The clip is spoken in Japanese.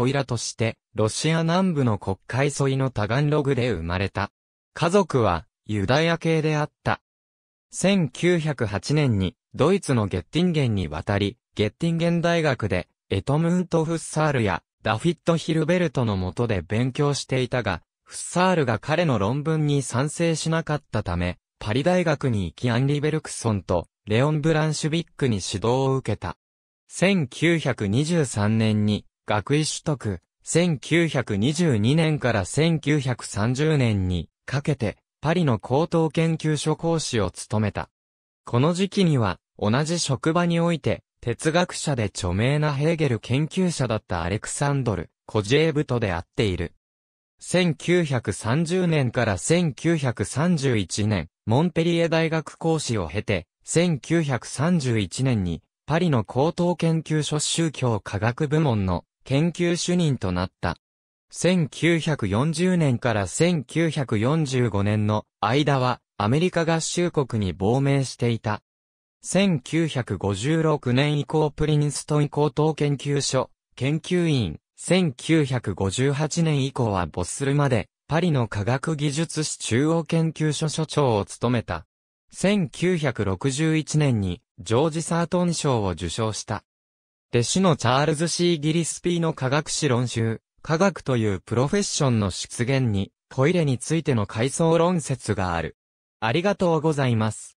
コイラとして、ロシア南部の国会沿いのタガンログで生まれた。家族は、ユダヤ系であった。1908年に、ドイツのゲッティンゲンに渡り、ゲッティンゲン大学で、エトムント・フッサールや、ダフィット・ヒルベルトの下で勉強していたが、フッサールが彼の論文に賛成しなかったため、パリ大学に行きアンリ・ベルクソンと、レオン・ブランシュビックに指導を受けた。1923年に学位取得、1922年から1930年にかけてパリの高等研究所講師を務めた。この時期には同じ職場において哲学者で著名なヘーゲル研究者だったアレクサンドル・コジェーブと出会っている。1930年から1931年、モンペリエ大学講師を経て、1931年にパリの高等研究所宗教科学部門の研究主任となった。1940年から1945年の間はアメリカ合衆国に亡命していた。1956年以降プリンストン高等研究所、研究員、1958年以降は没するまで、パリの科学技術史中央研究所所長を務めた。1961年にジョージ・サートン賞を受賞した。弟子のチャールズ・シー・ギリスピーの科学史論集、科学というプロフェッションの出現に、トイレについての回想論説がある。ありがとうございます。